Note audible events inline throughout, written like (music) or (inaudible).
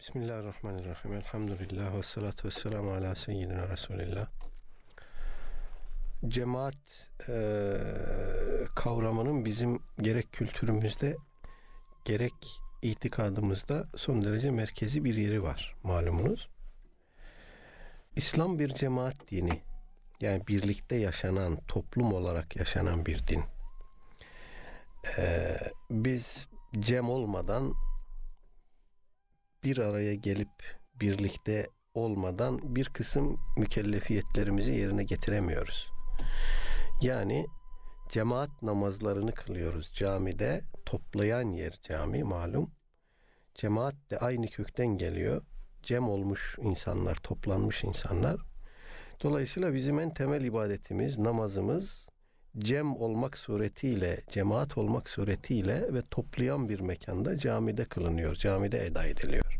Bismillahirrahmanirrahim. Elhamdülillah ve salatu ve selamu ala seyyidina Resulillah. Cemaat e, kavramının bizim gerek kültürümüzde gerek itikadımızda son derece merkezi bir yeri var malumunuz. İslam bir cemaat dini. Yani birlikte yaşanan, toplum olarak yaşanan bir din. Ee, biz cem olmadan bir araya gelip birlikte olmadan bir kısım mükellefiyetlerimizi yerine getiremiyoruz. Yani cemaat namazlarını kılıyoruz camide toplayan yer cami malum cemaat de aynı kökten geliyor cem olmuş insanlar toplanmış insanlar dolayısıyla bizim en temel ibadetimiz namazımız cem olmak suretiyle cemaat olmak suretiyle ve toplayan bir mekanda camide kılınıyor camide eda ediliyor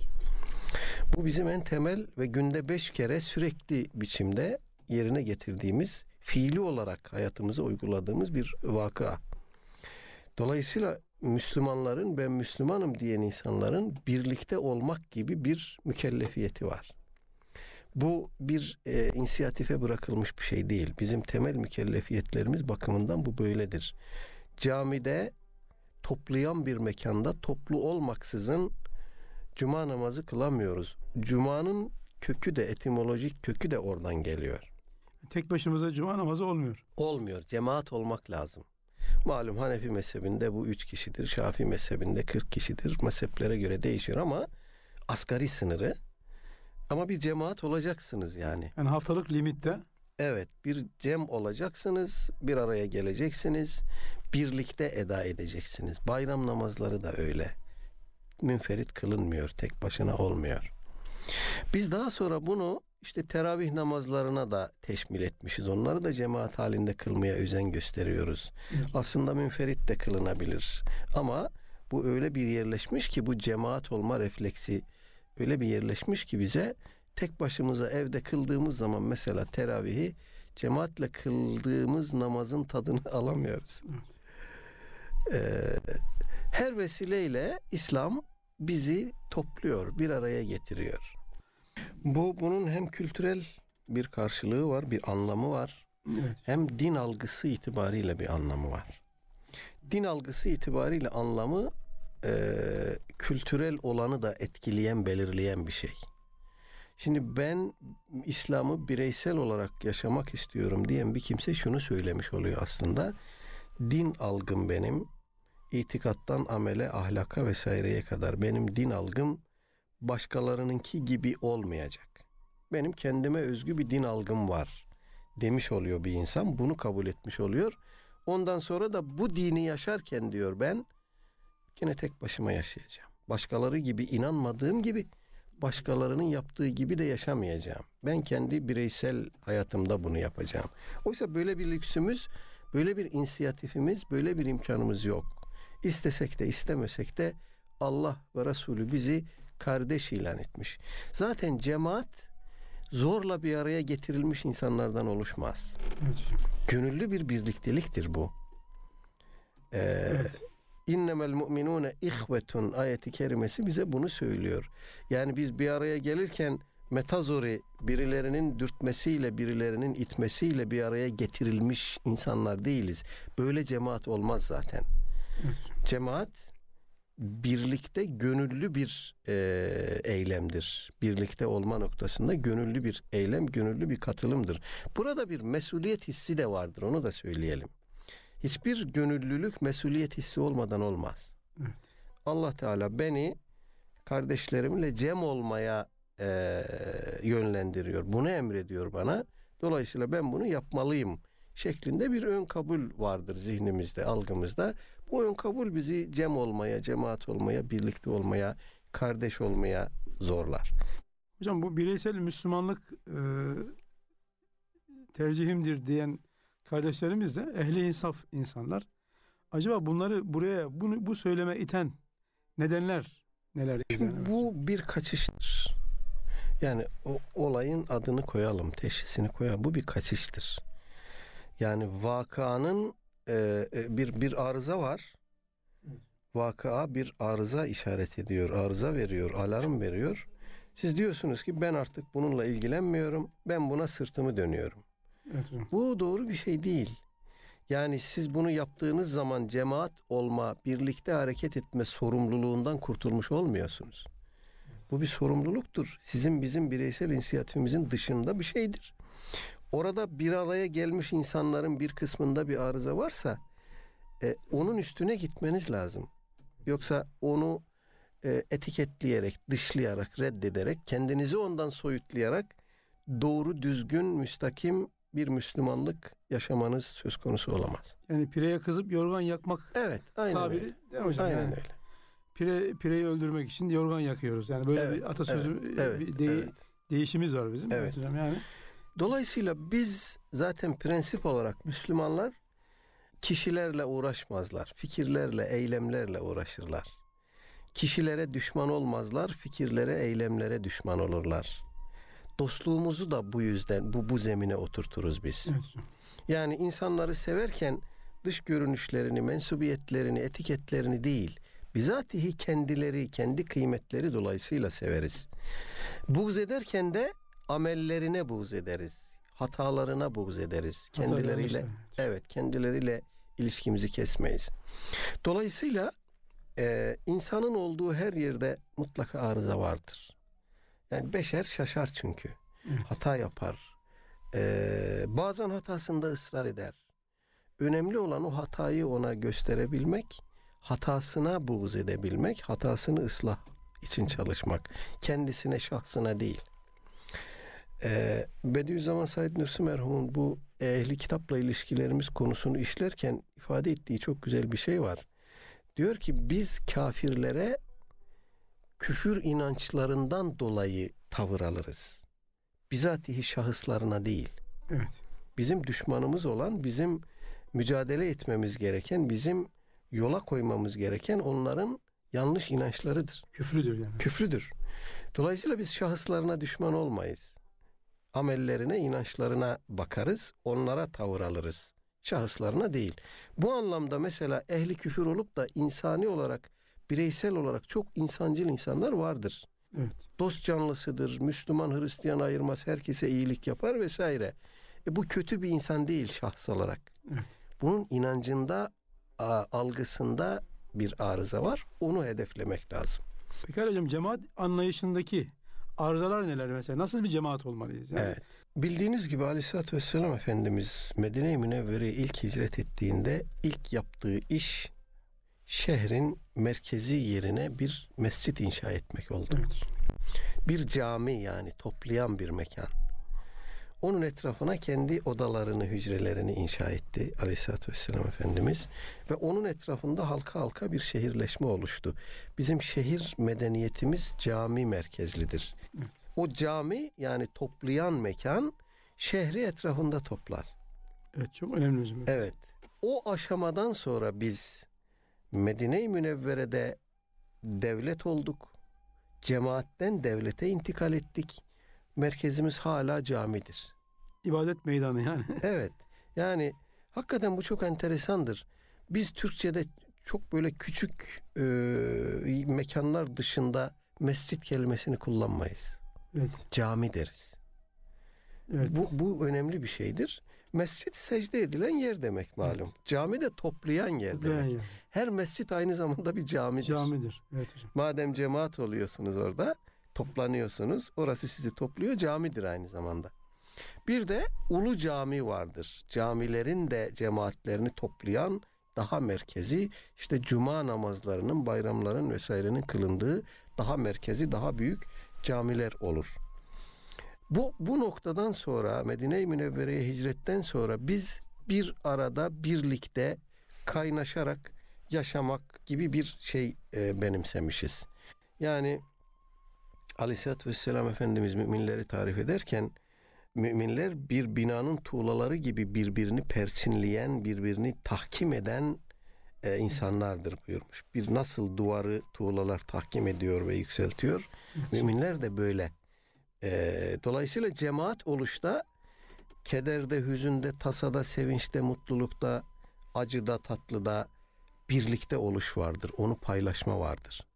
bu bizim en temel ve günde beş kere sürekli biçimde yerine getirdiğimiz, fiili olarak hayatımıza uyguladığımız bir vaka. Dolayısıyla Müslümanların, ben Müslümanım diyen insanların birlikte olmak gibi bir mükellefiyeti var. Bu bir e, inisiyatife bırakılmış bir şey değil. Bizim temel mükellefiyetlerimiz bakımından bu böyledir. Camide toplayan bir mekanda toplu olmaksızın cuma namazı kılamıyoruz. Cuma'nın kökü de etimolojik kökü de oradan geliyor. Tek başımıza cuma namazı olmuyor. Olmuyor. Cemaat olmak lazım. Malum Hanefi mezhebinde bu üç kişidir. Şafii mezhebinde kırk kişidir. Mezheplere göre değişiyor ama asgari sınırı. Ama bir cemaat olacaksınız yani. Yani haftalık limitte. Evet bir cem olacaksınız, bir araya geleceksiniz, birlikte eda edeceksiniz. Bayram namazları da öyle münferit kılınmıyor. Tek başına olmuyor. Biz daha sonra bunu işte teravih namazlarına da teşmil etmişiz. Onları da cemaat halinde kılmaya özen gösteriyoruz. Evet. Aslında münferit de kılınabilir. Ama bu öyle bir yerleşmiş ki bu cemaat olma refleksi öyle bir yerleşmiş ki bize tek başımıza evde kıldığımız zaman mesela teravihi cemaatle kıldığımız namazın tadını (laughs) alamıyoruz. Evet. Ee, her vesileyle İslam bizi topluyor, bir araya getiriyor. Bu bunun hem kültürel bir karşılığı var, bir anlamı var. Evet. Hem din algısı itibariyle bir anlamı var. Din algısı itibariyle anlamı e, kültürel olanı da etkileyen, belirleyen bir şey. Şimdi ben İslam'ı bireysel olarak yaşamak istiyorum diyen bir kimse şunu söylemiş oluyor aslında. Din algım benim, itikattan amele, ahlaka vesaireye kadar benim din algım başkalarınınki gibi olmayacak. Benim kendime özgü bir din algım var demiş oluyor bir insan. Bunu kabul etmiş oluyor. Ondan sonra da bu dini yaşarken diyor ben yine tek başıma yaşayacağım. Başkaları gibi inanmadığım gibi başkalarının yaptığı gibi de yaşamayacağım. Ben kendi bireysel hayatımda bunu yapacağım. Oysa böyle bir lüksümüz, böyle bir inisiyatifimiz, böyle bir imkanımız yok. İstesek de istemesek de Allah ve Resulü bizi kardeş ilan etmiş. Zaten cemaat zorla bir araya getirilmiş insanlardan oluşmaz. Evet. Gönüllü bir birlikteliktir bu. Ee, evet. İnnemel mu'minune ihvetun ayeti kerimesi bize bunu söylüyor. Yani biz bir araya gelirken metazori birilerinin dürtmesiyle birilerinin itmesiyle bir araya getirilmiş insanlar değiliz. Böyle cemaat olmaz zaten. Cemaat birlikte gönüllü bir e, eylemdir. Birlikte olma noktasında gönüllü bir eylem, gönüllü bir katılımdır. Burada bir mesuliyet hissi de vardır. Onu da söyleyelim. Hiçbir gönüllülük mesuliyet hissi olmadan olmaz. Evet. Allah Teala beni kardeşlerimle cem olmaya e, yönlendiriyor. Bunu emrediyor bana. Dolayısıyla ben bunu yapmalıyım şeklinde bir ön kabul vardır zihnimizde, algımızda. Bu oyun kabul bizi cem olmaya, cemaat olmaya, birlikte olmaya, kardeş olmaya zorlar. Hocam bu bireysel Müslümanlık e, tercihimdir diyen kardeşlerimiz de ehli insaf insanlar. Acaba bunları buraya bunu bu söyleme iten nedenler neler? Şimdi bu bir kaçıştır. Yani o olayın adını koyalım, teşhisini koyalım. Bu bir kaçıştır. Yani vakanın ee, e, bir bir arıza var. Vakıa bir arıza işaret ediyor, arıza veriyor, alarm veriyor. Siz diyorsunuz ki ben artık bununla ilgilenmiyorum. Ben buna sırtımı dönüyorum. Evet. Bu doğru bir şey değil. Yani siz bunu yaptığınız zaman cemaat olma, birlikte hareket etme sorumluluğundan kurtulmuş olmuyorsunuz. Bu bir sorumluluktur. Sizin bizim bireysel inisiyatifimizin dışında bir şeydir orada bir araya gelmiş insanların bir kısmında bir arıza varsa e, onun üstüne gitmeniz lazım. Yoksa onu e, etiketleyerek, dışlayarak, reddederek, kendinizi ondan soyutlayarak doğru, düzgün, müstakim bir Müslümanlık yaşamanız söz konusu olamaz. Yani pireye kızıp yorgan yakmak evet, aynen tabiri öyle. değil mi hocam? Aynen yani. öyle. Pire, pireyi öldürmek için yorgan yakıyoruz. Yani böyle evet, bir atasözü evet, bir de, evet. değişimiz var bizim. Evet. Hocam yani. Dolayısıyla biz zaten prensip olarak Müslümanlar kişilerle uğraşmazlar. Fikirlerle, eylemlerle uğraşırlar. Kişilere düşman olmazlar, fikirlere, eylemlere düşman olurlar. Dostluğumuzu da bu yüzden bu bu zemine oturturuz biz. Yani insanları severken dış görünüşlerini, mensubiyetlerini, etiketlerini değil, bizatihi kendileri, kendi kıymetleri dolayısıyla severiz. Buğz ederken de amellerine buğz ederiz. Hatalarına buğz ederiz. Kendileriyle evet. kendileriyle ilişkimizi kesmeyiz. Dolayısıyla e, insanın olduğu her yerde mutlaka arıza vardır. Yani beşer şaşar çünkü. Evet. Hata yapar. E, bazen hatasında ısrar eder. Önemli olan o hatayı ona gösterebilmek, hatasına buğz edebilmek, hatasını ıslah için çalışmak. Kendisine, şahsına değil. Ee, Bediüzzaman Said Nursi merhumun bu ehli kitapla ilişkilerimiz konusunu işlerken ifade ettiği çok güzel bir şey var. Diyor ki biz kafirlere küfür inançlarından dolayı tavır alırız. Bizatihi şahıslarına değil. Evet. Bizim düşmanımız olan, bizim mücadele etmemiz gereken, bizim yola koymamız gereken onların yanlış inançlarıdır. Küfrüdür yani. Küfrüdür. Dolayısıyla biz şahıslarına düşman olmayız amellerine, inançlarına bakarız, onlara tavır alırız. Şahıslarına değil. Bu anlamda mesela ehli küfür olup da insani olarak, bireysel olarak çok insancıl insanlar vardır. Evet. Dost canlısıdır, Müslüman Hristiyan ayırmaz, herkese iyilik yapar vesaire. E bu kötü bir insan değil şahs olarak. Evet. Bunun inancında, algısında bir arıza var. Onu hedeflemek lazım. Pekala hocam cemaat anlayışındaki arızalar neler mesela? Nasıl bir cemaat olmalıyız? Yani? Evet. Bildiğiniz gibi Aleyhisselatü Vesselam Efendimiz Medine-i Münevvere'ye ilk hicret ettiğinde ilk yaptığı iş şehrin merkezi yerine bir mescit inşa etmek oldu. Evet. Bir cami yani toplayan bir mekan. Onun etrafına kendi odalarını, hücrelerini inşa etti Aleyhisselatü Vesselam Efendimiz. Ve onun etrafında halka halka bir şehirleşme oluştu. Bizim şehir medeniyetimiz cami merkezlidir. O cami yani toplayan mekan şehri etrafında toplar. Evet çok önemli hocam. evet. O aşamadan sonra biz Medine-i Münevvere'de devlet olduk. Cemaatten devlete intikal ettik merkezimiz hala camidir. İbadet meydanı yani. (laughs) evet. Yani hakikaten bu çok enteresandır. Biz Türkçe'de çok böyle küçük e, mekanlar dışında mescit kelimesini kullanmayız. Evet. Cami deriz. Evet. Bu, bu önemli bir şeydir. Mescit secde edilen yer demek malum. Evet. Cami de toplayan yer toplayan demek. Yer. Her mescit aynı zamanda bir camidir. Camidir. Evet hocam. Madem cemaat oluyorsunuz orada toplanıyorsunuz. Orası sizi topluyor. Camidir aynı zamanda. Bir de ulu cami vardır. Camilerin de cemaatlerini toplayan daha merkezi işte cuma namazlarının, bayramların vesairenin kılındığı daha merkezi, daha büyük camiler olur. Bu bu noktadan sonra Medine-i Münevvere'ye hicretten sonra biz bir arada birlikte kaynaşarak yaşamak gibi bir şey e, benimsemişiz. Yani Aleyhisselatü Vesselam Efendimiz müminleri tarif ederken müminler bir binanın tuğlaları gibi birbirini persinleyen, birbirini tahkim eden e, insanlardır buyurmuş. Bir nasıl duvarı tuğlalar tahkim ediyor ve yükseltiyor. Müminler de böyle. E, dolayısıyla cemaat oluşta kederde, hüzünde, tasada, sevinçte, mutlulukta, acıda, tatlıda birlikte oluş vardır. Onu paylaşma vardır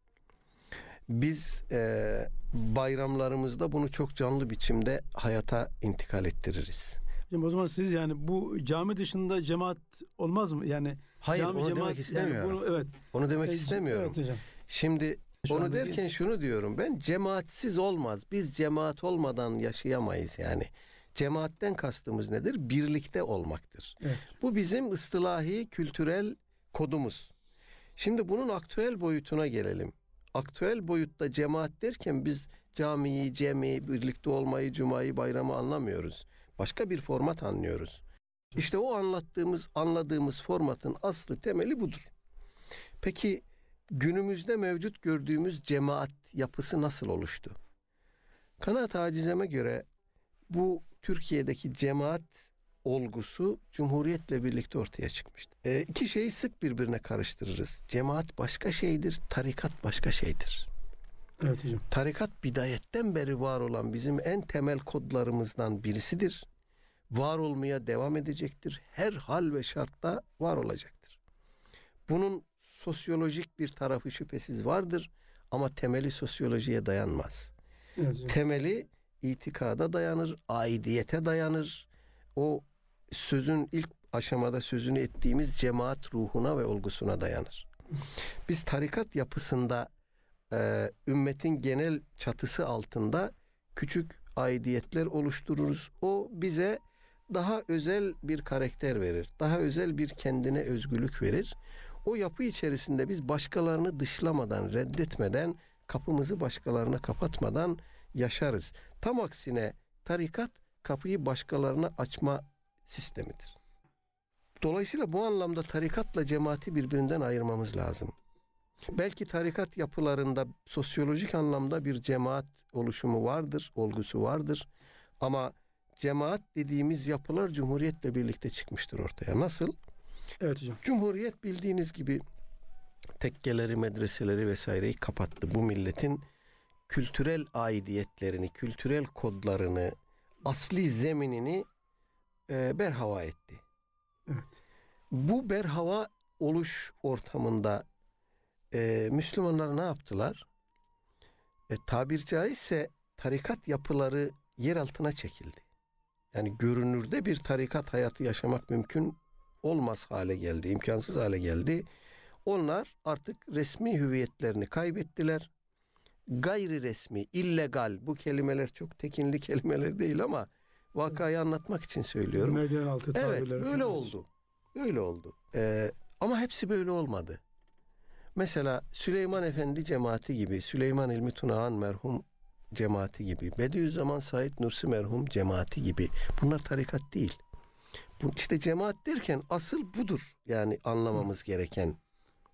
biz e, bayramlarımızda bunu çok canlı biçimde hayata intikal ettiririz. Hocam o zaman siz yani bu cami dışında cemaat olmaz mı? Yani Hayır cami, onu cemaat, demek istemiyorum. Yani bunu, evet. Onu demek e, istemiyorum. Evet hocam. Şimdi Şu onu derken değil. şunu diyorum ben cemaatsiz olmaz. Biz cemaat olmadan yaşayamayız yani. Cemaatten kastımız nedir? Birlikte olmaktır. Evet. Bu bizim ıstilahi kültürel kodumuz. Şimdi bunun aktüel boyutuna gelelim aktüel boyutta cemaat derken biz camiyi, cemi, birlikte olmayı, cumayı, bayramı anlamıyoruz. Başka bir format anlıyoruz. İşte o anlattığımız, anladığımız formatın aslı temeli budur. Peki günümüzde mevcut gördüğümüz cemaat yapısı nasıl oluştu? Kanaat acizeme göre bu Türkiye'deki cemaat olgusu Cumhuriyet'le birlikte ortaya çıkmıştı. E, iki şeyi sık birbirine karıştırırız. Cemaat başka şeydir, tarikat başka şeydir. Evet hocam. Tarikat bidayetten beri var olan bizim en temel kodlarımızdan birisidir. Var olmaya devam edecektir. Her hal ve şartta var olacaktır. Bunun sosyolojik bir tarafı şüphesiz vardır ama temeli sosyolojiye dayanmaz. Evet. Temeli itikada dayanır, aidiyete dayanır. O sözün ilk aşamada sözünü ettiğimiz cemaat ruhuna ve olgusuna dayanır. Biz tarikat yapısında e, ümmetin genel çatısı altında küçük aidiyetler oluştururuz. O bize daha özel bir karakter verir. Daha özel bir kendine özgürlük verir. O yapı içerisinde biz başkalarını dışlamadan, reddetmeden, kapımızı başkalarına kapatmadan yaşarız. Tam aksine tarikat kapıyı başkalarına açma sistemidir. Dolayısıyla bu anlamda tarikatla cemaati birbirinden ayırmamız lazım. Belki tarikat yapılarında sosyolojik anlamda bir cemaat oluşumu vardır, olgusu vardır. Ama cemaat dediğimiz yapılar cumhuriyetle birlikte çıkmıştır ortaya. Nasıl? Evet hocam. Cumhuriyet bildiğiniz gibi tekkeleri, medreseleri vesaireyi kapattı. Bu milletin kültürel aidiyetlerini, kültürel kodlarını, asli zeminini e, berhava etti. Evet. Bu berhava oluş ortamında e, Müslümanlar ne yaptılar? E, tabir caizse tarikat yapıları yer altına çekildi. Yani görünürde bir tarikat hayatı yaşamak mümkün olmaz hale geldi, imkansız hale geldi. Onlar artık resmi hüviyetlerini kaybettiler. Gayri resmi, illegal bu kelimeler çok tekinli kelimeler değil ama Vakayı anlatmak için söylüyorum. Merdiven altı tabirleri. Evet böyle oldu. Öyle oldu. Ee, ama hepsi böyle olmadı. Mesela Süleyman Efendi cemaati gibi, Süleyman İlmi Tunahan merhum cemaati gibi, Bediüzzaman Said Nursi merhum cemaati gibi. Bunlar tarikat değil. Bu, işte cemaat derken asıl budur. Yani anlamamız gereken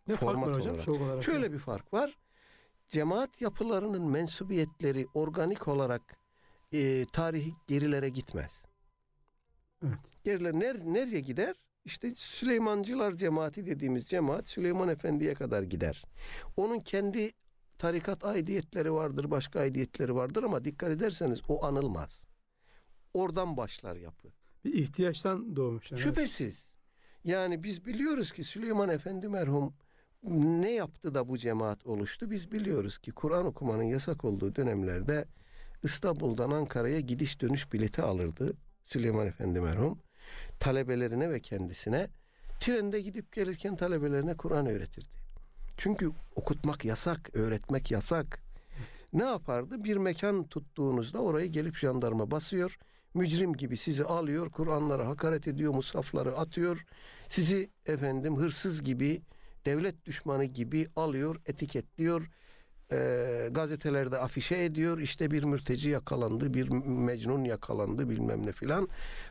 ne format fark var hocam? olarak. olarak Şöyle yani. bir fark var. Cemaat yapılarının mensubiyetleri organik olarak e, tarihi gerilere gitmez. Evet. Geriler ner, nereye gider? İşte Süleymancılar cemaati dediğimiz cemaat Süleyman Efendi'ye kadar gider. Onun kendi tarikat aidiyetleri vardır, başka aidiyetleri vardır ama dikkat ederseniz o anılmaz. Oradan başlar yapı. Bir ihtiyaçtan doğmuş. Şüphesiz. Yani biz biliyoruz ki Süleyman Efendi merhum ne yaptı da bu cemaat oluştu? Biz biliyoruz ki Kur'an okumanın yasak olduğu dönemlerde İstanbul'dan Ankara'ya gidiş dönüş bileti alırdı Süleyman Efendi merhum. Talebelerine ve kendisine trende gidip gelirken talebelerine Kur'an öğretirdi. Çünkü okutmak yasak, öğretmek yasak. Ne yapardı? Bir mekan tuttuğunuzda orayı gelip jandarma basıyor. Mücrim gibi sizi alıyor, Kur'anlara hakaret ediyor, musafları atıyor. Sizi efendim hırsız gibi, devlet düşmanı gibi alıyor, etiketliyor e, gazetelerde afişe ediyor. İşte bir mürteci yakalandı, bir mecnun yakalandı bilmem ne filan.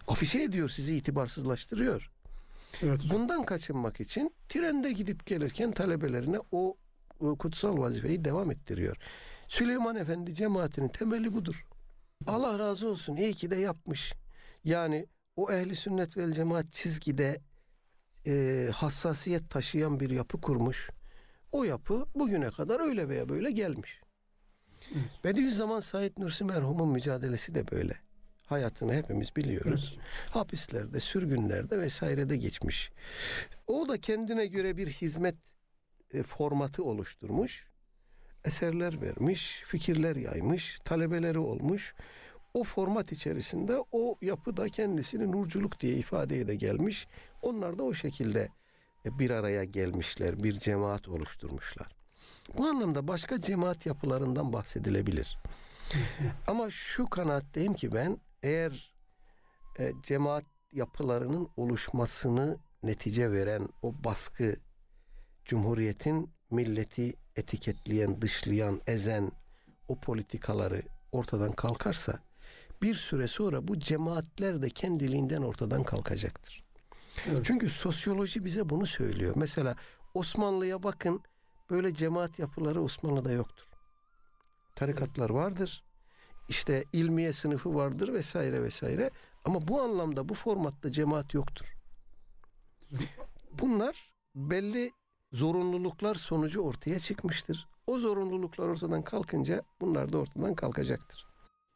Afişe ediyor sizi itibarsızlaştırıyor. Evet. Bundan kaçınmak için trende gidip gelirken talebelerine o, kutsal vazifeyi devam ettiriyor. Süleyman Efendi cemaatinin temeli budur. Allah razı olsun iyi ki de yapmış. Yani o ehli sünnet vel cemaat çizgide e, hassasiyet taşıyan bir yapı kurmuş o yapı bugüne kadar öyle veya böyle gelmiş. Bediüzzaman Said Nursi merhumun mücadelesi de böyle. Hayatını hepimiz biliyoruz. Hapislerde, sürgünlerde vesairede geçmiş. O da kendine göre bir hizmet e, formatı oluşturmuş. Eserler vermiş, fikirler yaymış, talebeleri olmuş. O format içerisinde o yapı da kendisini nurculuk diye ifadeye de gelmiş. Onlar da o şekilde e, bir araya gelmişler, bir cemaat oluşturmuşlar. Bu anlamda başka cemaat yapılarından bahsedilebilir. (laughs) Ama şu kanaatteyim ki ben eğer e, cemaat yapılarının oluşmasını netice veren o baskı cumhuriyetin milleti etiketleyen, dışlayan, ezen o politikaları ortadan kalkarsa bir süre sonra bu cemaatler de kendiliğinden ortadan kalkacaktır. Evet. Çünkü sosyoloji bize bunu söylüyor. Mesela Osmanlı'ya bakın böyle cemaat yapıları Osmanlı'da yoktur. Tarikatlar vardır. İşte ilmiye sınıfı vardır vesaire vesaire. Ama bu anlamda bu formatta cemaat yoktur. Bunlar belli zorunluluklar sonucu ortaya çıkmıştır. O zorunluluklar ortadan kalkınca bunlar da ortadan kalkacaktır.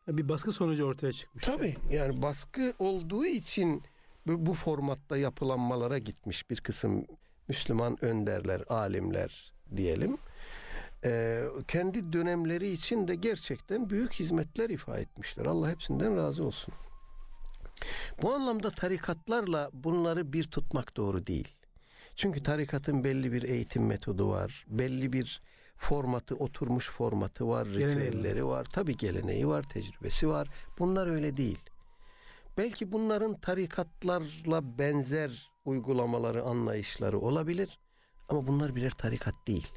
Bir baskı sonucu ortaya çıkmış. Tabii yani baskı olduğu için bu, bu formatta yapılanmalara gitmiş bir kısım Müslüman önderler, alimler diyelim. Ee, kendi dönemleri için de gerçekten büyük hizmetler ifa etmişler. Allah hepsinden razı olsun. Bu anlamda tarikatlarla bunları bir tutmak doğru değil. Çünkü tarikatın belli bir eğitim metodu var, belli bir formatı, oturmuş formatı var, ritüelleri var, tabi geleneği var, tecrübesi var. Bunlar öyle değil. Belki bunların tarikatlarla benzer uygulamaları, anlayışları olabilir. Ama bunlar birer tarikat değil.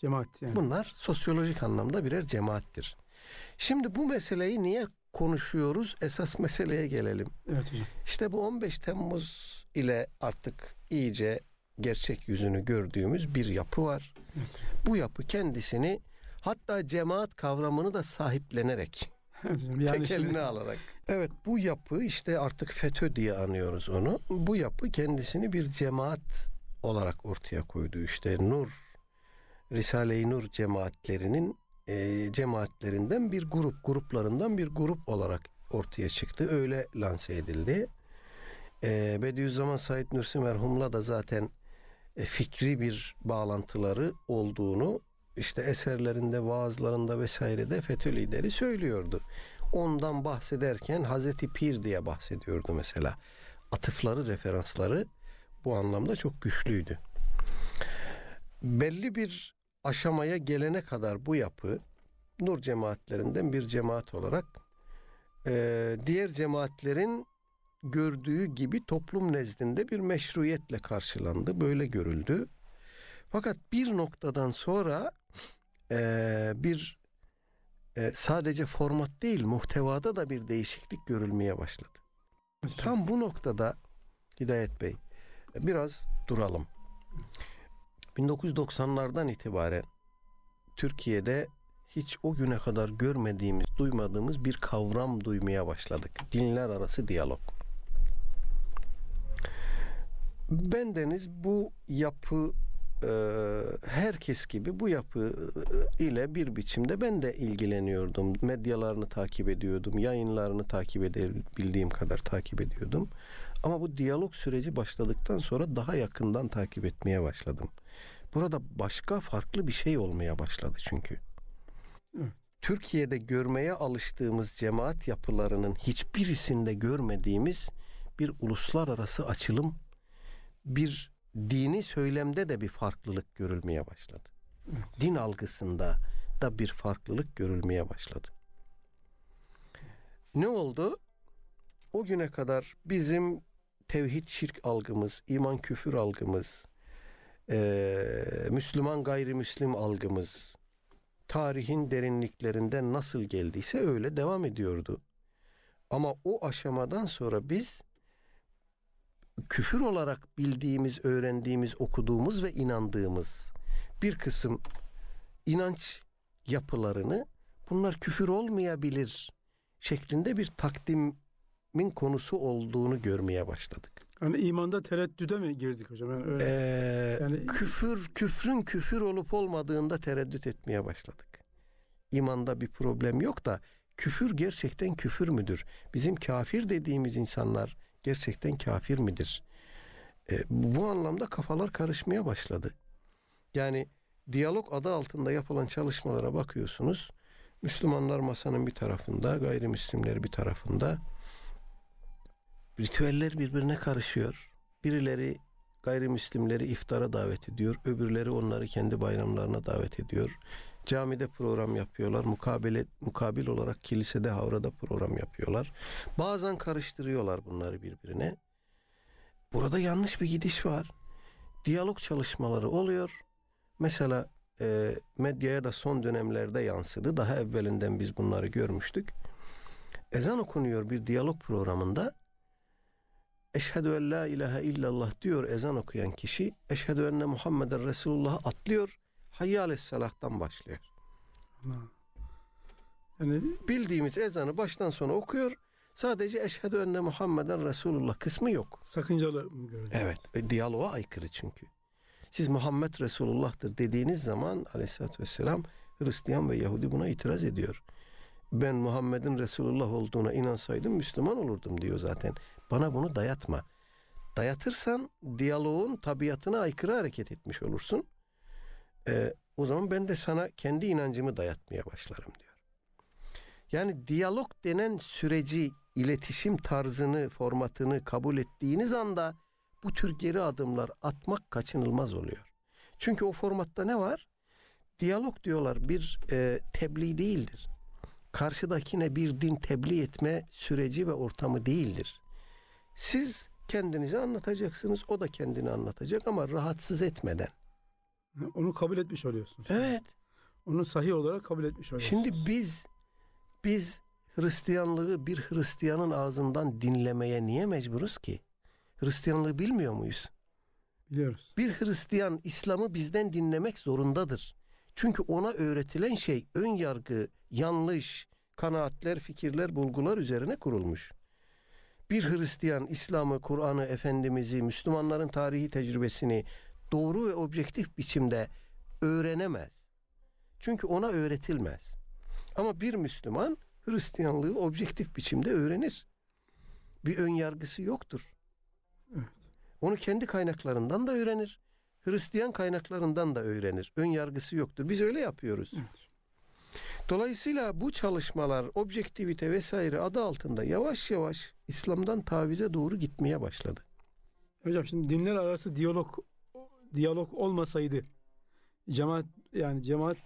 Cemaat yani. Bunlar sosyolojik anlamda birer cemaattir. Şimdi bu meseleyi niye konuşuyoruz? Esas meseleye gelelim. Evet hocam. İşte bu 15 Temmuz ile artık iyice gerçek yüzünü gördüğümüz bir yapı var. Evet. Bu yapı kendisini hatta cemaat kavramını da sahiplenerek yani Tek şimdi... eline alarak. Evet bu yapı işte artık FETÖ diye anıyoruz onu. Bu yapı kendisini bir cemaat olarak ortaya koydu. İşte Nur, Risale-i Nur cemaatlerinin e, cemaatlerinden bir grup, gruplarından bir grup olarak ortaya çıktı. Öyle lanse edildi. E, Bediüzzaman Said Nursi merhumla da zaten e, fikri bir bağlantıları olduğunu işte eserlerinde, vaazlarında vesairede FETÖ lideri söylüyordu. Ondan bahsederken Hazreti Pir diye bahsediyordu mesela. Atıfları, referansları bu anlamda çok güçlüydü. Belli bir aşamaya gelene kadar bu yapı Nur cemaatlerinden bir cemaat olarak e, diğer cemaatlerin gördüğü gibi toplum nezdinde bir meşruiyetle karşılandı. Böyle görüldü. Fakat bir noktadan sonra ee, bir e, sadece format değil muhtevada da bir değişiklik görülmeye başladı. Tam bu noktada Hidayet Bey biraz duralım. 1990'lardan itibaren Türkiye'de hiç o güne kadar görmediğimiz, duymadığımız bir kavram duymaya başladık. Dinler arası diyalog. Bendeniz bu yapı ee, herkes gibi bu yapı e, ile bir biçimde ben de ilgileniyordum. Medyalarını takip ediyordum. Yayınlarını takip edebildiğim kadar takip ediyordum. Ama bu diyalog süreci başladıktan sonra daha yakından takip etmeye başladım. Burada başka farklı bir şey olmaya başladı çünkü. Türkiye'de görmeye alıştığımız cemaat yapılarının hiçbirisinde görmediğimiz bir uluslararası açılım, bir dini söylemde de bir farklılık görülmeye başladı. Evet. Din algısında da bir farklılık görülmeye başladı. Ne oldu? O güne kadar bizim tevhid şirk algımız, iman küfür algımız, e, Müslüman gayrimüslim algımız tarihin derinliklerinden nasıl geldiyse öyle devam ediyordu. Ama o aşamadan sonra biz küfür olarak bildiğimiz, öğrendiğimiz, okuduğumuz ve inandığımız bir kısım inanç yapılarını bunlar küfür olmayabilir şeklinde bir takdimin konusu olduğunu görmeye başladık. Yani imanda tereddüde mi girdik hocam? Yani öyle, ee, yani... Küfür, küfrün küfür olup olmadığında tereddüt etmeye başladık. İmanda bir problem yok da küfür gerçekten küfür müdür? Bizim kafir dediğimiz insanlar gerçekten kafir midir? E, bu anlamda kafalar karışmaya başladı. Yani diyalog adı altında yapılan çalışmalara bakıyorsunuz. Müslümanlar masanın bir tarafında, gayrimüslimler bir tarafında. Ritüeller birbirine karışıyor. Birileri gayrimüslimleri iftara davet ediyor. Öbürleri onları kendi bayramlarına davet ediyor. Camide program yapıyorlar. Mukabele, mukabil olarak kilisede, havrada program yapıyorlar. Bazen karıştırıyorlar bunları birbirine. Burada yanlış bir gidiş var. Diyalog çalışmaları oluyor. Mesela e, medyaya da son dönemlerde yansıdı. Daha evvelinden biz bunları görmüştük. Ezan okunuyor bir diyalog programında. Eşhedü en la ilahe illallah diyor ezan okuyan kişi. Eşhedü enne Muhammeden Resulullah'a atlıyor. Hayy aleyhissalah'tan başlıyor. Yani... E Bildiğimiz ezanı baştan sona okuyor. Sadece eşhedü enne Muhammeden Resulullah kısmı yok. Sakıncalı mı görünüyor. Evet. E, diyaloğa aykırı çünkü. Siz Muhammed Resulullah'tır dediğiniz zaman aleyhissalatü vesselam Hristiyan ve Yahudi buna itiraz ediyor. Ben Muhammed'in Resulullah olduğuna inansaydım Müslüman olurdum diyor zaten. Bana bunu dayatma. Dayatırsan diyaloğun tabiatına aykırı hareket etmiş olursun. E, o zaman ben de sana kendi inancımı dayatmaya başlarım diyor. Yani diyalog denen süreci, iletişim tarzını, formatını kabul ettiğiniz anda bu tür geri adımlar atmak kaçınılmaz oluyor. Çünkü o formatta ne var? Diyalog diyorlar bir e, tebliğ değildir. Karşıdakine bir din tebliğ etme süreci ve ortamı değildir. Siz kendinizi anlatacaksınız, o da kendini anlatacak ama rahatsız etmeden. Onu kabul etmiş oluyorsunuz. Evet. Onu sahih olarak kabul etmiş oluyorsunuz. Şimdi biz biz Hristiyanlığı bir Hristiyanın ağzından dinlemeye niye mecburuz ki? Hristiyanlığı bilmiyor muyuz? Biliyoruz. Bir Hristiyan İslam'ı bizden dinlemek zorundadır. Çünkü ona öğretilen şey ön yargı, yanlış, kanaatler, fikirler, bulgular üzerine kurulmuş. Bir Hristiyan İslam'ı, Kur'an'ı, Efendimiz'i, Müslümanların tarihi tecrübesini, doğru ve objektif biçimde öğrenemez. Çünkü ona öğretilmez. Ama bir Müslüman Hristiyanlığı objektif biçimde öğrenir. Bir ön yargısı yoktur. Evet. Onu kendi kaynaklarından da öğrenir. Hristiyan kaynaklarından da öğrenir. Ön yargısı yoktur. Biz öyle yapıyoruz. Evet. Dolayısıyla bu çalışmalar objektivite vesaire adı altında yavaş yavaş İslam'dan tavize doğru gitmeye başladı. Hocam şimdi dinler arası diyalog diyalog olmasaydı cemaat yani cemaat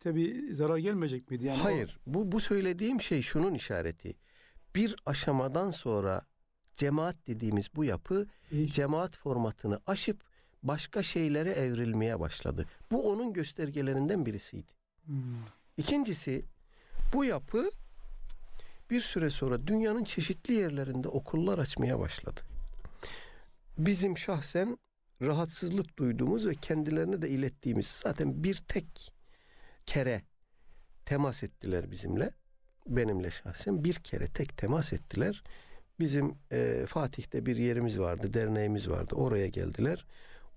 tabi zarar gelmeyecek miydi? Yani Hayır. O... Bu bu söylediğim şey şunun işareti. Bir aşamadan sonra cemaat dediğimiz bu yapı İyi. cemaat formatını aşıp başka şeylere evrilmeye başladı. Bu onun göstergelerinden birisiydi. Hmm. İkincisi bu yapı bir süre sonra dünyanın çeşitli yerlerinde okullar açmaya başladı. Bizim şahsen rahatsızlık duyduğumuz ve kendilerine de ilettiğimiz zaten bir tek kere temas ettiler bizimle. Benimle şahsen bir kere tek temas ettiler. Bizim e, Fatih'te bir yerimiz vardı, derneğimiz vardı. Oraya geldiler.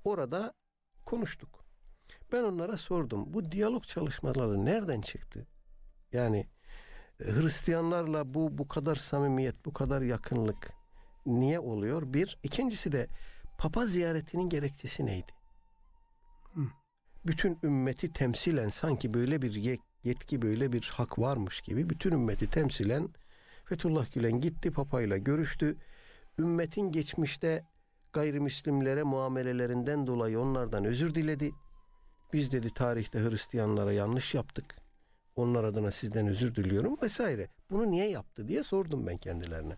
Orada konuştuk. Ben onlara sordum. Bu diyalog çalışmaları nereden çıktı? Yani e, Hristiyanlarla bu bu kadar samimiyet, bu kadar yakınlık niye oluyor? Bir. ikincisi de Papa ziyaretinin gerekçesi neydi? Hı. Bütün ümmeti temsilen sanki böyle bir yetki böyle bir hak varmış gibi bütün ümmeti temsilen Fethullah Gülen gitti papayla görüştü. Ümmetin geçmişte gayrimüslimlere muamelelerinden dolayı onlardan özür diledi. Biz dedi tarihte Hristiyanlara yanlış yaptık. Onlar adına sizden özür diliyorum vesaire. Bunu niye yaptı diye sordum ben kendilerine.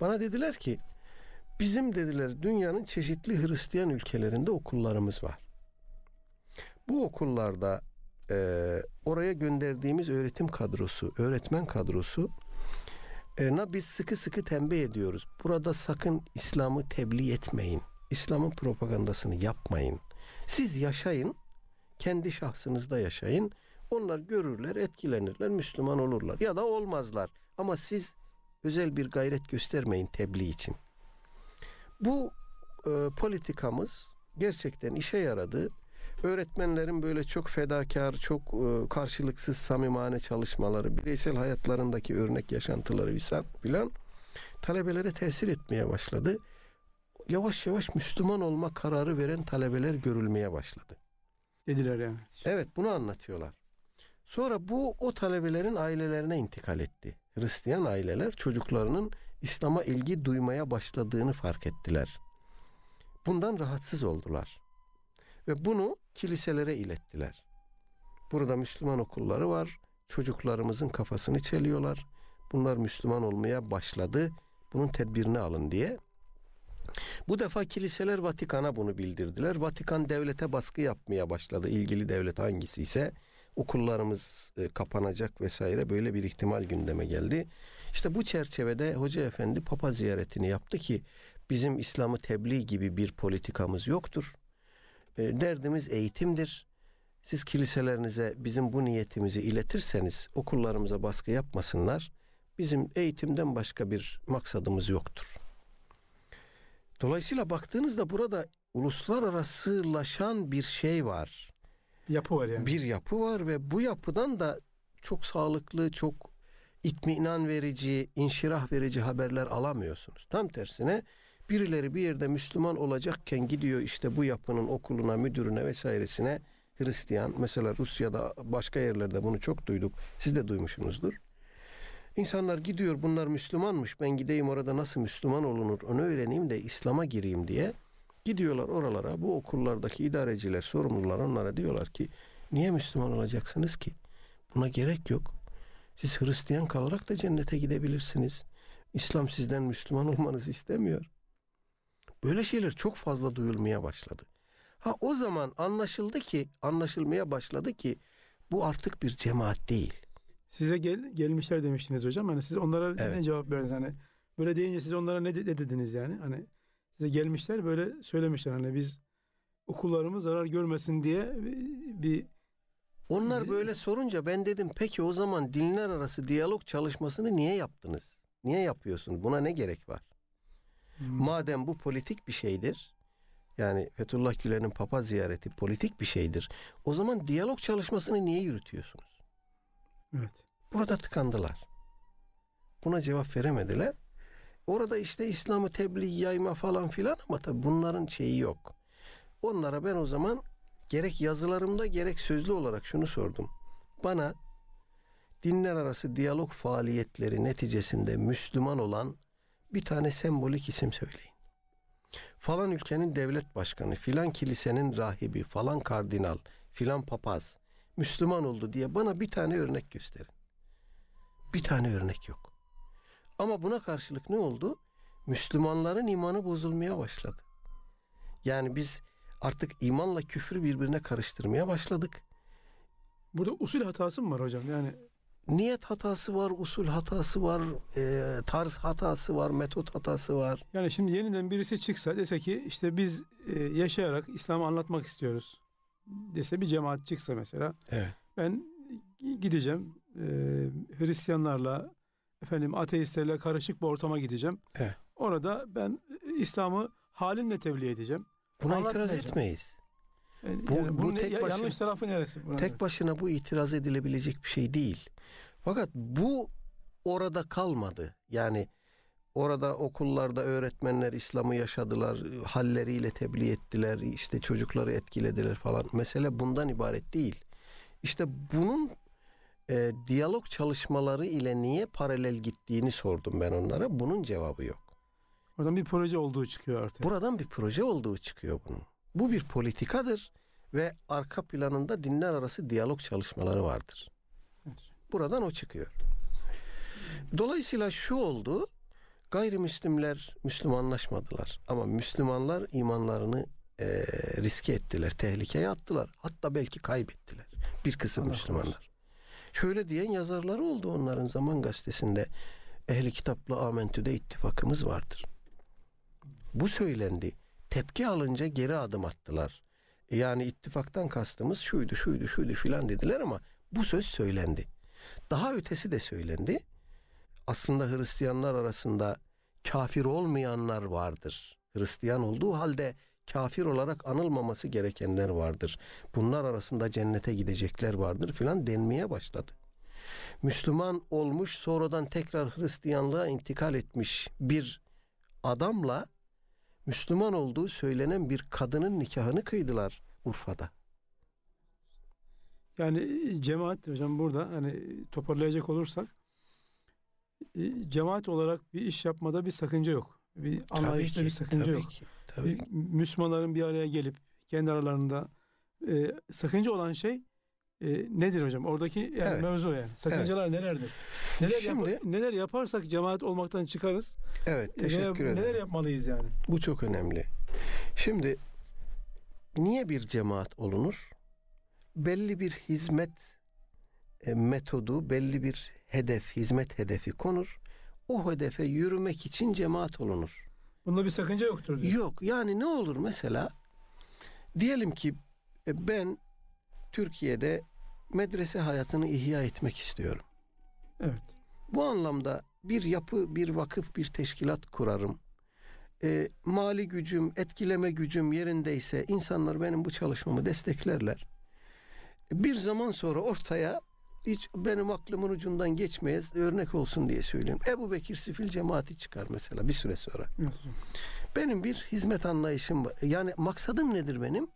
Bana dediler ki Bizim dediler dünyanın çeşitli Hristiyan ülkelerinde okullarımız var. Bu okullarda e, oraya gönderdiğimiz öğretim kadrosu, öğretmen kadrosu e, na biz sıkı sıkı tembih ediyoruz. Burada sakın İslam'ı tebliğ etmeyin. İslam'ın propagandasını yapmayın. Siz yaşayın, kendi şahsınızda yaşayın. Onlar görürler, etkilenirler, Müslüman olurlar ya da olmazlar. Ama siz özel bir gayret göstermeyin tebliğ için. Bu e, politikamız gerçekten işe yaradı. Öğretmenlerin böyle çok fedakar, çok e, karşılıksız samimane çalışmaları, bireysel hayatlarındaki örnek yaşantıları filan talebelere tesir etmeye başladı. Yavaş yavaş Müslüman olma kararı veren talebeler görülmeye başladı. Dediler yani. Evet bunu anlatıyorlar. Sonra bu o talebelerin ailelerine intikal etti. Hristiyan aileler çocuklarının İslam'a ilgi duymaya başladığını fark ettiler. Bundan rahatsız oldular. Ve bunu kiliselere ilettiler. Burada Müslüman okulları var. Çocuklarımızın kafasını çeliyorlar. Bunlar Müslüman olmaya başladı. Bunun tedbirini alın diye. Bu defa kiliseler Vatikan'a bunu bildirdiler. Vatikan devlete baskı yapmaya başladı. İlgili devlet hangisi ise okullarımız e, kapanacak vesaire böyle bir ihtimal gündeme geldi. İşte bu çerçevede Hoca Efendi Papa ziyaretini yaptı ki bizim İslam'ı tebliğ gibi bir politikamız yoktur. E, derdimiz eğitimdir. Siz kiliselerinize bizim bu niyetimizi iletirseniz okullarımıza baskı yapmasınlar. Bizim eğitimden başka bir maksadımız yoktur. Dolayısıyla baktığınızda burada uluslararasılaşan bir şey var. Yapı var yani. Bir yapı var ve bu yapıdan da çok sağlıklı, çok itminan verici, inşirah verici haberler alamıyorsunuz. Tam tersine birileri bir yerde Müslüman olacakken gidiyor işte bu yapının okuluna, müdürüne vesairesine Hristiyan. Mesela Rusya'da başka yerlerde bunu çok duyduk. Siz de duymuşsunuzdur. İnsanlar gidiyor bunlar Müslümanmış ben gideyim orada nasıl Müslüman olunur onu öğreneyim de İslam'a gireyim diye. Gidiyorlar oralara bu okullardaki idareciler sorumlular onlara diyorlar ki niye Müslüman olacaksınız ki? Buna gerek yok. Siz Hristiyan kalarak da cennete gidebilirsiniz. İslam sizden Müslüman olmanızı istemiyor. Böyle şeyler çok fazla duyulmaya başladı. Ha o zaman anlaşıldı ki, anlaşılmaya başladı ki bu artık bir cemaat değil. Size gel, gelmişler demiştiniz hocam. Hani siz onlara evet. ne cevap verdiniz? Hani böyle deyince siz onlara ne, ne dediniz yani? Hani size gelmişler böyle söylemişler hani biz okullarımız zarar görmesin diye bir onlar böyle sorunca ben dedim peki o zaman dinler arası diyalog çalışmasını niye yaptınız? Niye yapıyorsun? Buna ne gerek var? Hmm. Madem bu politik bir şeydir. Yani Fethullah Gülen'in papa ziyareti politik bir şeydir. O zaman diyalog çalışmasını niye yürütüyorsunuz? Evet. Burada tıkandılar. Buna cevap veremediler. Orada işte İslam'ı tebliğ yayma falan filan ama tabii bunların şeyi yok. Onlara ben o zaman gerek yazılarımda gerek sözlü olarak şunu sordum. Bana dinler arası diyalog faaliyetleri neticesinde Müslüman olan bir tane sembolik isim söyleyin. Falan ülkenin devlet başkanı, filan kilisenin rahibi, falan kardinal, filan papaz Müslüman oldu diye bana bir tane örnek gösterin. Bir tane örnek yok. Ama buna karşılık ne oldu? Müslümanların imanı bozulmaya başladı. Yani biz artık imanla küfür birbirine karıştırmaya başladık. Burada usul hatası mı var hocam? Yani niyet hatası var, usul hatası var, e, tarz hatası var, metot hatası var. Yani şimdi yeniden birisi çıksa dese ki işte biz e, yaşayarak İslam'ı anlatmak istiyoruz dese bir cemaat çıksa mesela. Evet. Ben gideceğim e, Hristiyanlarla efendim ateistlerle karışık bir ortama gideceğim. Evet. Orada ben İslam'ı halimle tebliğ edeceğim. Buna itiraz etmeyiz. Yani, e, bu, yani bu, bu tek başına, yanlış tarafı neresi? Buna tek neresi? başına bu itiraz edilebilecek bir şey değil. Fakat bu orada kalmadı. Yani orada okullarda öğretmenler İslam'ı yaşadılar, halleriyle tebliğ ettiler, işte çocukları etkilediler falan. Mesele bundan ibaret değil. İşte bunun e, diyalog çalışmaları ile niye paralel gittiğini sordum ben onlara. Bunun cevabı yok. Oradan bir proje olduğu çıkıyor artık. Buradan bir proje olduğu çıkıyor bunun. Bu bir politikadır ve arka planında dinler arası diyalog çalışmaları vardır. Buradan o çıkıyor. Dolayısıyla şu oldu. Gayrimüslimler Müslümanlaşmadılar ama Müslümanlar imanlarını e, riske ettiler, tehlikeye attılar. Hatta belki kaybettiler bir kısım Allah Müslümanlar. Olsun. Şöyle diyen yazarları oldu onların Zaman Gazetesi'nde. Ehli kitapla Amentü'de ittifakımız vardır. Bu söylendi. Tepki alınca geri adım attılar. E, yani ittifaktan kastımız şuydu, şuydu, şuydu filan dediler ama bu söz söylendi. Daha ötesi de söylendi. Aslında Hristiyanlar arasında kafir olmayanlar vardır. Hristiyan olduğu halde kafir olarak anılmaması gerekenler vardır. Bunlar arasında cennete gidecekler vardır filan denmeye başladı. Müslüman olmuş sonradan tekrar Hristiyanlığa intikal etmiş bir adamla Müslüman olduğu söylenen bir kadının nikahını kıydılar Urfa'da. Yani e, cemaat hocam burada hani toparlayacak olursak e, cemaat olarak bir iş yapmada bir sakınca yok. Bir anlayışta bir sakınca tabii yok. Ki, tabii. Müslümanların bir araya gelip kendi aralarında e, sakınca olan şey e, nedir hocam? Oradaki yani evet. mevzu yani. Sakıncalar evet. nelerdir? Neler, Şimdi, yap- neler yaparsak cemaat olmaktan çıkarız. Evet ee, teşekkür neler, ederim. Neler yapmalıyız yani? Bu çok önemli. Şimdi niye bir cemaat olunur? Belli bir hizmet e, metodu, belli bir hedef, hizmet hedefi konur. O hedefe yürümek için cemaat olunur. Bunda bir sakınca yoktur diyor. Yok yani ne olur mesela diyelim ki e, ben Türkiye'de medrese hayatını ihya etmek istiyorum. Evet. Bu anlamda bir yapı, bir vakıf, bir teşkilat kurarım. E, mali gücüm, etkileme gücüm yerindeyse insanlar benim bu çalışmamı desteklerler. Bir zaman sonra ortaya hiç benim aklımın ucundan geçmeyiz örnek olsun diye söyleyeyim. Ebu Bekir Sifil cemaati çıkar mesela bir süre sonra. Nasıl? Benim bir hizmet anlayışım Yani maksadım nedir benim?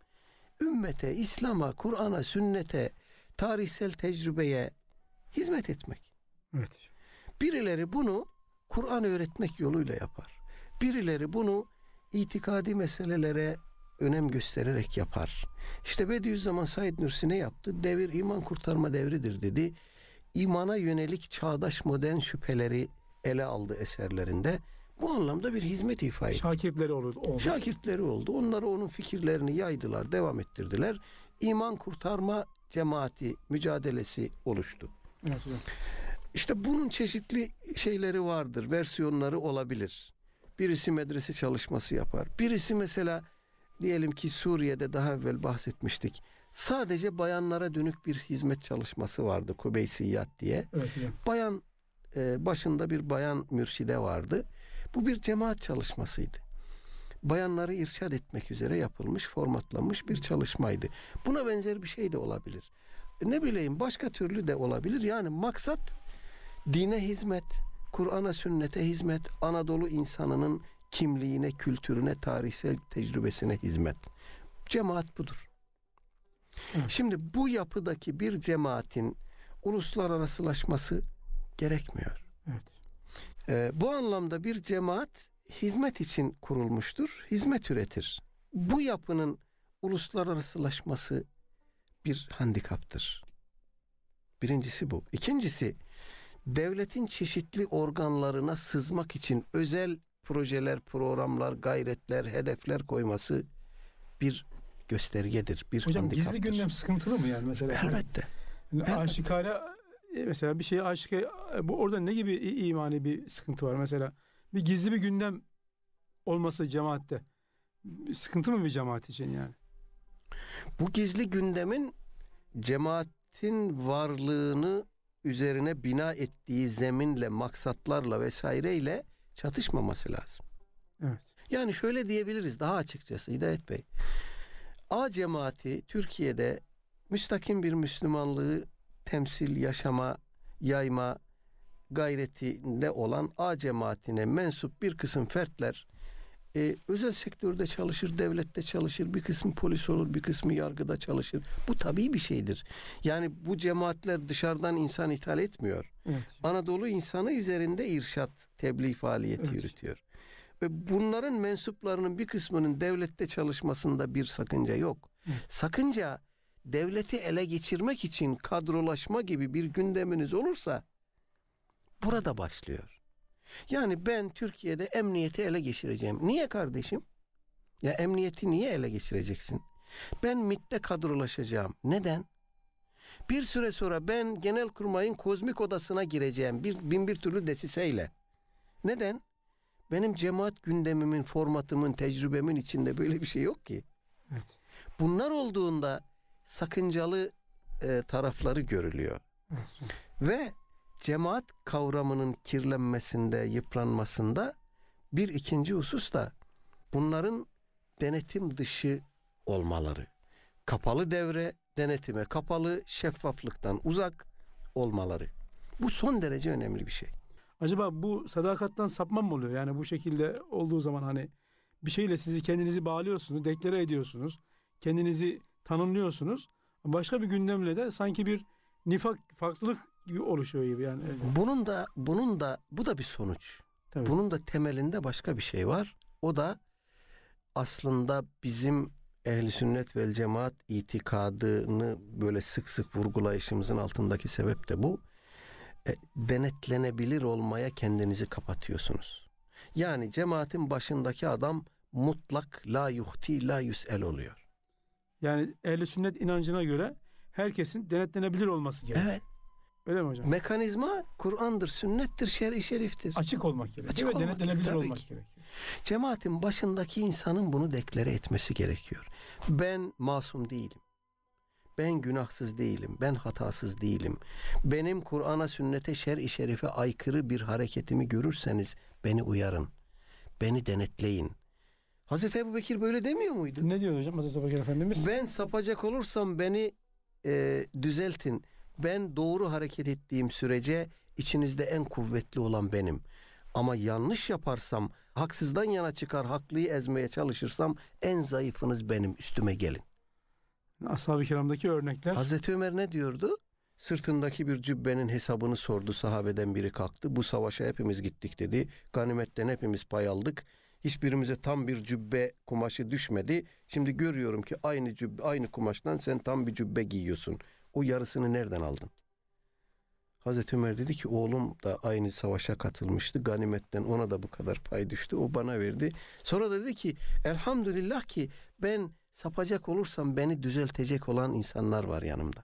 ümmete, İslam'a, Kur'an'a, sünnete, tarihsel tecrübeye hizmet etmek. Evet. Birileri bunu Kur'an öğretmek yoluyla yapar. Birileri bunu itikadi meselelere önem göstererek yapar. İşte Bediüzzaman Said Nursi ne yaptı? Devir iman kurtarma devridir dedi. İmana yönelik çağdaş modern şüpheleri ele aldı eserlerinde bu anlamda bir hizmet ifa etti. Şakirtleri oldu. Şakirtleri oldu. Onlara onun fikirlerini yaydılar, devam ettirdiler. İman kurtarma cemaati mücadelesi oluştu. Evet hocam. İşte bunun çeşitli şeyleri vardır, versiyonları olabilir. Birisi medrese çalışması yapar. Birisi mesela diyelim ki Suriye'de daha evvel bahsetmiştik. Sadece bayanlara dönük bir hizmet çalışması vardı Kubeysiyat diye. Evet, evet. Bayan e, başında bir bayan mürşide vardı. Bu bir cemaat çalışmasıydı. Bayanları irşad etmek üzere yapılmış, formatlanmış bir çalışmaydı. Buna benzer bir şey de olabilir. E, ne bileyim başka türlü de olabilir. Yani maksat dine hizmet, Kur'an'a sünnete hizmet, Anadolu insanının kimliğine, kültürüne, tarihsel tecrübesine hizmet. Cemaat budur. Şimdi bu yapıdaki bir cemaatin uluslararasılaşması gerekmiyor. Evet. E, bu anlamda bir cemaat hizmet için kurulmuştur, hizmet üretir. Bu yapının uluslararasılaşması bir handikaptır. Birincisi bu. İkincisi devletin çeşitli organlarına sızmak için özel projeler, programlar, gayretler, hedefler koyması bir göstergedir, bir Hocam gizli gündem sıkıntılı mı yani mesela? Elbette. Yani, Elbette. Aşikare e, mesela bir şeye aşık e, bu orada ne gibi imani bir sıkıntı var mesela bir gizli bir gündem olması cemaatte sıkıntı mı bir cemaat için yani? Bu gizli gündemin cemaatin varlığını üzerine bina ettiği zeminle, maksatlarla vesaireyle çatışmaması lazım. Evet. Yani şöyle diyebiliriz daha açıkçası Hidayet Bey. A cemaati Türkiye'de müstakim bir Müslümanlığı temsil, yaşama, yayma gayretinde olan A cemaatine mensup bir kısım fertler e, özel sektörde çalışır, devlette çalışır, bir kısmı polis olur, bir kısmı yargıda çalışır. Bu tabii bir şeydir. Yani bu cemaatler dışarıdan insan ithal etmiyor. Evet. Anadolu insanı üzerinde irşat, tebliğ faaliyeti evet. yürütüyor. Ve bunların mensuplarının bir kısmının devlette çalışmasında bir sakınca yok. Evet. Sakınca devleti ele geçirmek için kadrolaşma gibi bir gündeminiz olursa burada başlıyor. Yani ben Türkiye'de emniyeti ele geçireceğim. Niye kardeşim? Ya emniyeti niye ele geçireceksin? Ben MIT'te kadrolaşacağım. Neden? Bir süre sonra ben Genelkurmay'ın kozmik odasına gireceğim. Bir, bin bir türlü desiseyle. Neden? Benim cemaat gündemimin, formatımın, tecrübemin içinde böyle bir şey yok ki. Evet. Bunlar olduğunda sakıncalı e, tarafları görülüyor. Ve cemaat kavramının kirlenmesinde, yıpranmasında bir ikinci husus da bunların denetim dışı olmaları. Kapalı devre denetime kapalı, şeffaflıktan uzak olmaları. Bu son derece önemli bir şey. Acaba bu sadakattan sapma mı oluyor? Yani bu şekilde olduğu zaman hani bir şeyle sizi kendinizi bağlıyorsunuz, deklare ediyorsunuz. Kendinizi tanımlıyorsunuz. Başka bir gündemle de sanki bir nifak farklılık gibi oluşuyor gibi yani. Bunun da bunun da bu da bir sonuç. Tabii. Bunun da temelinde başka bir şey var. O da aslında bizim ehli sünnet vel cemaat itikadını böyle sık sık vurgulayışımızın altındaki sebep de bu. E, denetlenebilir olmaya kendinizi kapatıyorsunuz. Yani cemaatin başındaki adam mutlak la yuhti la yusel oluyor. Yani ehli sünnet inancına göre herkesin denetlenebilir olması gerekiyor. Evet. Öyle mi hocam? Mekanizma Kur'an'dır, sünnettir, şer-i şeriftir. Açık olmak gerekiyor Açık ve olmak denetlenebilir tabii olmak ki. gerekiyor. Cemaatin başındaki insanın bunu deklere etmesi gerekiyor. Ben masum değilim. Ben günahsız değilim. Ben hatasız değilim. Benim Kur'an'a, sünnete, şer-i şerife aykırı bir hareketimi görürseniz beni uyarın. Beni denetleyin. Hazreti Ebu Bekir böyle demiyor muydu? Ne diyor hocam Hazreti Ebu Bekir Efendimiz? Ben sapacak olursam beni e, düzeltin. Ben doğru hareket ettiğim sürece içinizde en kuvvetli olan benim. Ama yanlış yaparsam, haksızdan yana çıkar, haklıyı ezmeye çalışırsam en zayıfınız benim, üstüme gelin. Ashab-ı kiramdaki örnekler. Hazreti Ömer ne diyordu? Sırtındaki bir cübbenin hesabını sordu. Sahabeden biri kalktı. Bu savaşa hepimiz gittik dedi. Ganimetten hepimiz pay aldık. Hiçbirimize tam bir cübbe kumaşı düşmedi. Şimdi görüyorum ki aynı cübbe, aynı kumaştan sen tam bir cübbe giyiyorsun. O yarısını nereden aldın? Hazreti Ömer dedi ki oğlum da aynı savaşa katılmıştı. Ganimetten ona da bu kadar pay düştü. O bana verdi. Sonra da dedi ki elhamdülillah ki ben sapacak olursam beni düzeltecek olan insanlar var yanımda.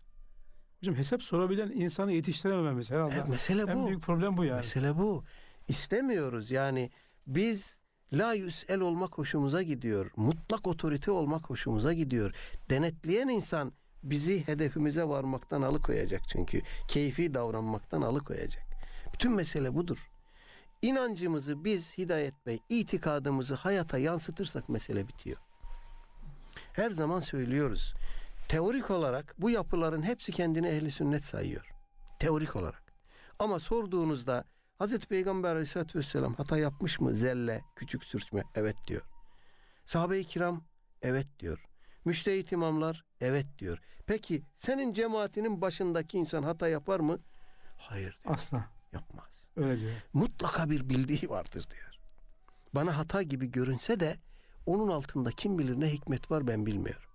Hocam hesap sorabilen insanı yetiştiremememiz herhalde. E, mesele bu. En büyük problem bu yani. Mesele bu. İstemiyoruz yani biz La yüsel olmak hoşumuza gidiyor. Mutlak otorite olmak hoşumuza gidiyor. Denetleyen insan bizi hedefimize varmaktan alıkoyacak çünkü. Keyfi davranmaktan alıkoyacak. Bütün mesele budur. İnancımızı biz Hidayet Bey itikadımızı hayata yansıtırsak mesele bitiyor. Her zaman söylüyoruz. Teorik olarak bu yapıların hepsi kendini ehli sünnet sayıyor. Teorik olarak. Ama sorduğunuzda Hazreti Peygamber aleyhissalatü vesselam hata yapmış mı? Zelle, küçük sürçme. Evet diyor. Sahabe-i kiram evet diyor. Müştehit imamlar evet diyor. Peki senin cemaatinin başındaki insan hata yapar mı? Hayır diyor. Asla. Yapmaz. Öyle diyor. Mutlaka bir bildiği vardır diyor. Bana hata gibi görünse de onun altında kim bilir ne hikmet var ben bilmiyorum.